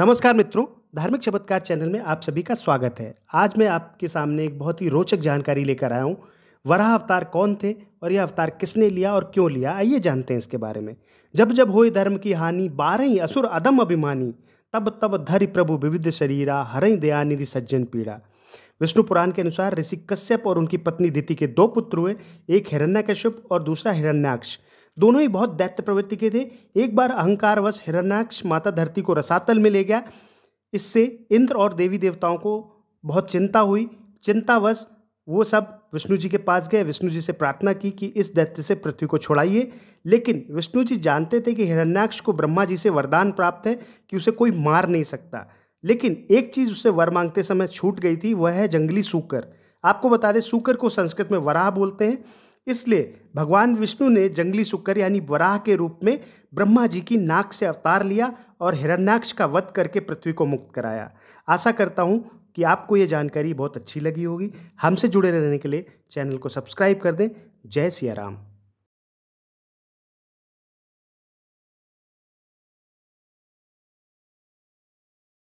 नमस्कार मित्रों धार्मिक चमत्कार चैनल में आप सभी का स्वागत है आज मैं आपके सामने एक बहुत ही रोचक जानकारी लेकर आया हूँ वराह अवतार कौन थे और यह अवतार किसने लिया और क्यों लिया आइए जानते हैं इसके बारे में जब जब हो धर्म की हानि ही असुर अदम अभिमानी तब तब धर प्रभु विविध शरीरा हरई दया निधि सज्जन पीड़ा विष्णु पुराण के अनुसार ऋषि कश्यप और उनकी पत्नी दिति के दो पुत्र हुए एक हिरण्यकश्यप और दूसरा हिरण्याक्ष दोनों ही बहुत दैत्य प्रवृत्ति के थे एक बार अहंकारवश हिरण्याक्ष माता धरती को रसातल में ले गया इससे इंद्र और देवी देवताओं को बहुत चिंता हुई चिंतावश वो सब विष्णु जी के पास गए विष्णु जी से प्रार्थना की कि इस दैत्य से पृथ्वी को छोड़ाइए लेकिन विष्णु जी जानते थे कि हिरण्याक्ष को ब्रह्मा जी से वरदान प्राप्त है कि उसे कोई मार नहीं सकता लेकिन एक चीज़ उसे वर मांगते समय छूट गई थी वह है जंगली सूकर आपको बता दें सूकर को संस्कृत में वराह बोलते हैं इसलिए भगवान विष्णु ने जंगली शुक्र यानी वराह के रूप में ब्रह्मा जी की नाक से अवतार लिया और हिरण्याक्ष का वध करके पृथ्वी को मुक्त कराया आशा करता हूँ कि आपको ये जानकारी बहुत अच्छी लगी होगी हमसे जुड़े रहने के लिए चैनल को सब्सक्राइब कर दें जय सिया राम